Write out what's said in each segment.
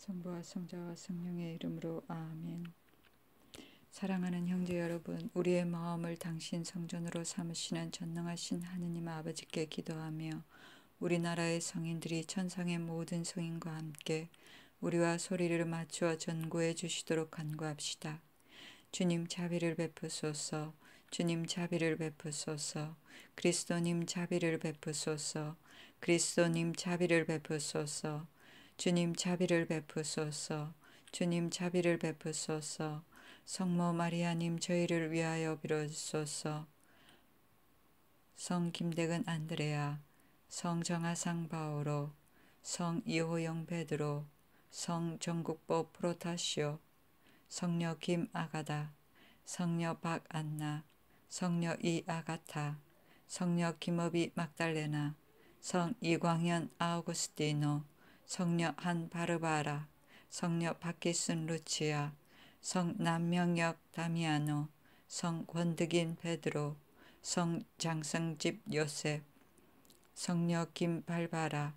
성부와 성자와 성령의 이름으로 아멘. 사랑하는 형제 여러분, 우리의 마음을 당신 성전으로 삼으시는 전능하신 하느님 아버지께 기도하며 우리나라의 성인들이 천상의 모든 성인과 함께 우리와 소리를 맞추어 전고해 주시도록 간구합시다. 주님 자비를 베푸소서, 주님 자비를 베푸소서, 그리스도님 자비를 베푸소서, 그리스도님 자비를 베푸소서, 주님 자비를 베푸소서. 주님 자비를 베푸소서. 성모 마리아님 저희를 위하여 빌어주소서. 성 김대근 안드레아, 성 정하상 바오로, 성 이호영 베드로, 성 정국보 프로타시오, 성녀 김 아가다, 성녀 박 안나, 성녀 이 아가타, 성녀 김업이 막달레나, 성 이광현 아우구스티노, 성녀 한 바르바라, 성녀 박기순 루치아, 성 남명역 다미아노, 성 권득인 베드로, 성 장성집 요셉, 성녀 김발바라,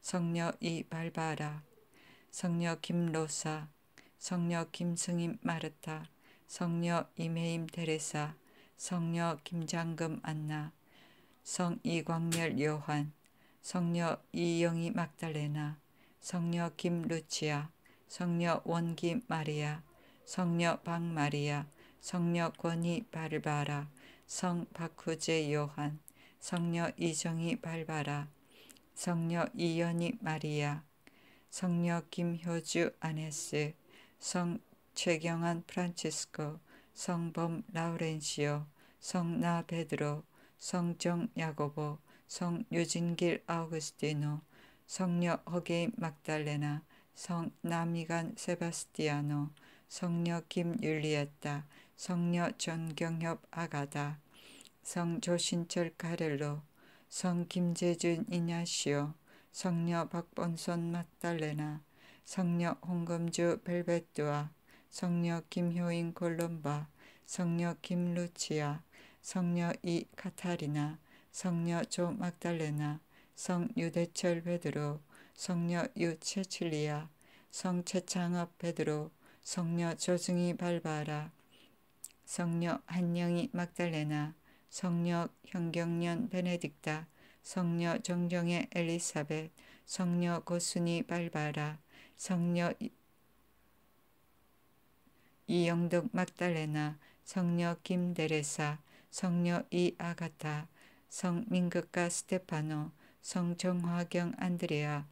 성녀 이발바라, 성녀 김로사, 성녀 김승임 마르타, 성녀 임혜임 테레사, 성녀 김장금 안나, 성 이광렬 요한, 성녀 이영이 막달레나, 성녀 김루치아, 성녀 원기 마리아, 성녀 박마리아, 성녀 권이 발바라, 성 박후제 요한, 성녀 이정이 발바라, 성녀 이연이 마리아, 성녀 김효주 아네스, 성 최경환 프란치스코, 성범 라우렌시오, 성 나 베드로, 성정 야고보, 성 유진길 아우구스티노, 성녀 허게임 막달레나, 성 나미간 세바스티아노, 성녀 김율리에타, 성녀 전경협 아가다, 성 조신철 카렐로, 성 김재준 이냐시오, 성녀 박본선 막달레나, 성녀 홍금주 벨베뚜아, 성녀 김효인 콜롬바, 성녀 김루치아, 성녀 이 카타리나, 성녀 조 막달레나, 성 유대철 베드로, 성녀 유체칠리아성 최창업 베드로, 성녀 조승희 발바라, 성녀 한영이 막달레나, 성녀 현경년 베네딕타, 성녀 정정의 엘리사벳, 성녀 고순이 발바라, 성녀 이영덕 막달레나, 성녀 김데레사, 성녀 이아가타, 성민극가 스테파노, 성정화경 안드레아,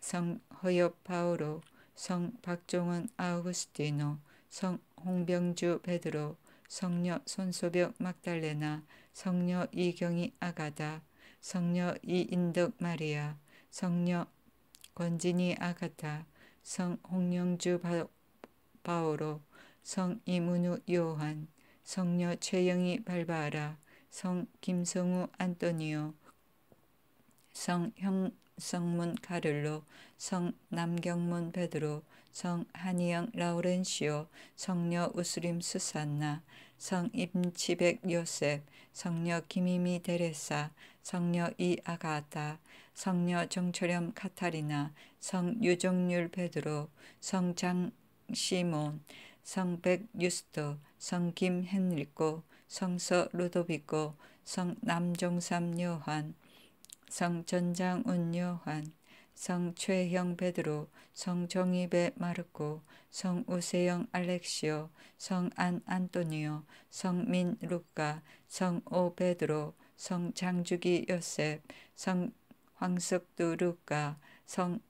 성허엽 바오로, 성 박종은 아우구스티노, 성 홍병주 베드로, 성녀 손소벽 막달레나, 성녀 이경희 아가다, 성녀 이인덕 마리아, 성녀 권진이 아가타, 성 홍영주 바오로, 성 이문우 요한, 성녀 최영희 발바라, 성 김성우 안토니오, 성형성문 카를로, 성남경문 베드로, 성한이영 라우렌시오, 성녀 우스림 수산나, 성임치백 요셉, 성녀 김이미 데레사, 성녀 이아가타, 성녀 정철렴 카타리나, 성유정률 베드로, 성장시몬, 성백 유스토, 성김 헨리코, 성서 루도비코, 성남종삼 요한, 성전장 운요한, 성최형 베드로, 성정이의 마르코, 성우세영 알렉시오, 성 안 안토니오, 성 민 루카, 성 오 베드로, 성장주기 요셉, 성황석두 루카, 성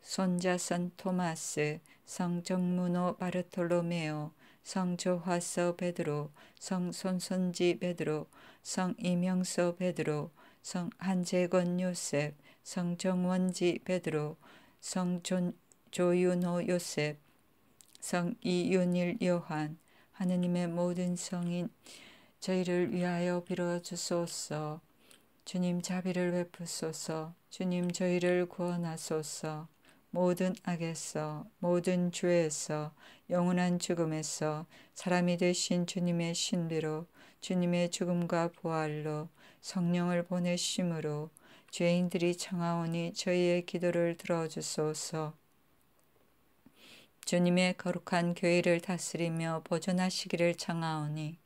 손자선 토마스, 성정문호 바르톨로메오, 성조화서 베드로, 성손손지 베드로, 성이명서 베드로, 성 한재건 요셉, 성정원지 베드로, 성 조, 조윤호 요셉, 성 이윤일 요한, 하느님의 모든 성인, 저희를 위하여 빌어주소서. 주님 자비를 베푸소서. 주님 저희를 구원하소서. 모든 악에서, 모든 죄에서, 영원한 죽음에서 사람이 되신 주님의 신비로 주님의 죽음과 부활로 성령을 보내심으로 죄인들이 청하오니 저희의 기도를 들어주소서. 주님의 거룩한 교회를 다스리며 보존하시기를 청하오니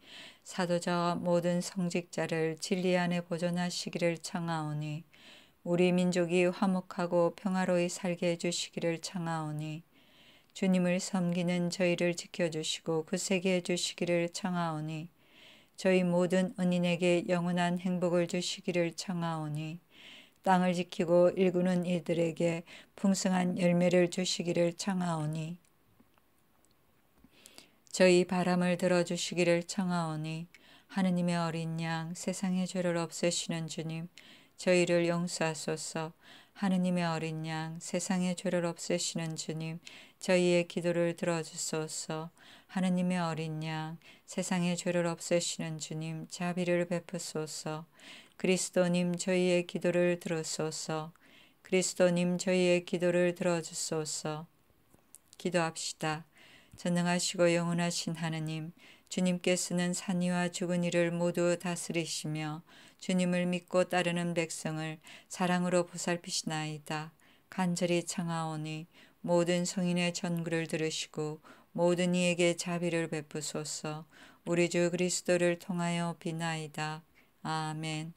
사도자와 모든 성직자를 진리 안에 보존하시기를 청하오니 우리 민족이 화목하고 평화로이 살게 해주시기를 청하오니 주님을 섬기는 저희를 지켜주시고 구세게 그 해주시기를 청하오니 저희 모든 은인에게 영원한 행복을 주시기를 청하오니 땅을 지키고 일구는 이들에게 풍성한 열매를 주시기를 청하오니 저희 바람을 들어주시기를 청하오니 하느님의 어린 양 세상의 죄를 없애시는 주님 저희를 용서하소서 하느님의 어린 양 세상의 죄를 없애시는 주님 저희의 기도를 들어주소서 하느님의 어린 양 세상의 죄를 없애시는 주님 자비를 베푸소서 그리스도님 저희의 기도를 들으소서 그리스도님 저희의 기도를 들어주소서 기도합시다 전능하시고 영원하신 하느님 주님께서는 산이와 죽은 이를 모두 다스리시며 주님을 믿고 따르는 백성을 사랑으로 보살피시나이다. 간절히 청하오니 모든 성인의 전구를 들으시고 모든 이에게 자비를 베푸소서 우리 주 그리스도를 통하여 비나이다. 아멘.